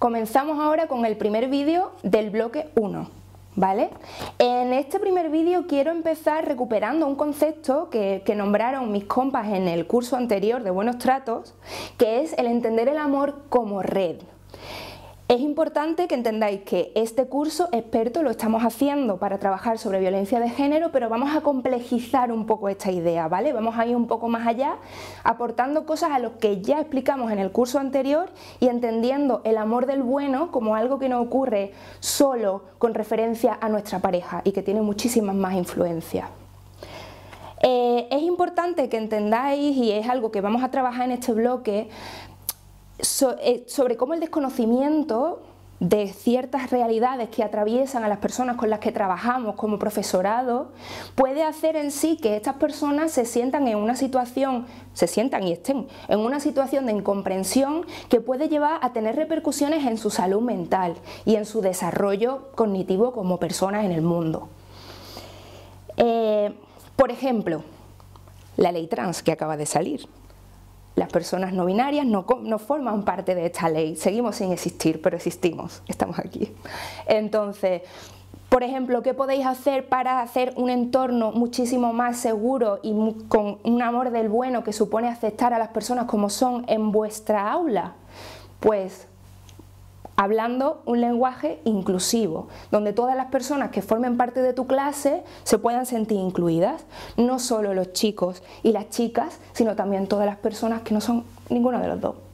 Comenzamos ahora con el primer vídeo del bloque 1. ¿Vale? En este primer vídeo quiero empezar recuperando un concepto que, que, nombraron mis compas en el curso anterior de Buenos Tratos, que es el entender el amor como red, es importante que entendáis que este curso experto lo estamos haciendo para trabajar sobre violencia de género, pero vamos a complejizar un poco esta idea, ¿vale? Vamos a ir un poco más allá, aportando cosas a lo que ya explicamos en el curso anterior y entendiendo el amor del bueno como algo que no ocurre solo con referencia a nuestra pareja y que tiene muchísimas más influencias. Eh, es importante que entendáis, y es algo que vamos a trabajar en este bloque, eh, sobre cómo el desconocimiento de ciertas realidades que atraviesan a las personas con las que trabajamos como profesorado, puede hacer en sí que estas personas se sientan en una situación, se sientan y estén en una situación de incomprensión que puede llevar a tener repercusiones en su salud mental y en su desarrollo cognitivo como personas en el mundo. Eh, por ejemplo, la ley trans que acaba de salir. Las personas no binarias no, forman parte de esta ley, seguimos sin existir, pero existimos, estamos aquí. Entonces, por ejemplo, ¿qué podéis hacer para hacer un entorno muchísimo más seguro y con un amor del bueno que supone aceptar a las personas como son en vuestra aula? Pues hablando un lenguaje inclusivo, donde todas las personas que formen parte de tu clase se puedan sentir incluidas, no solo los chicos y las chicas, sino también todas las personas que no son ninguno de los dos.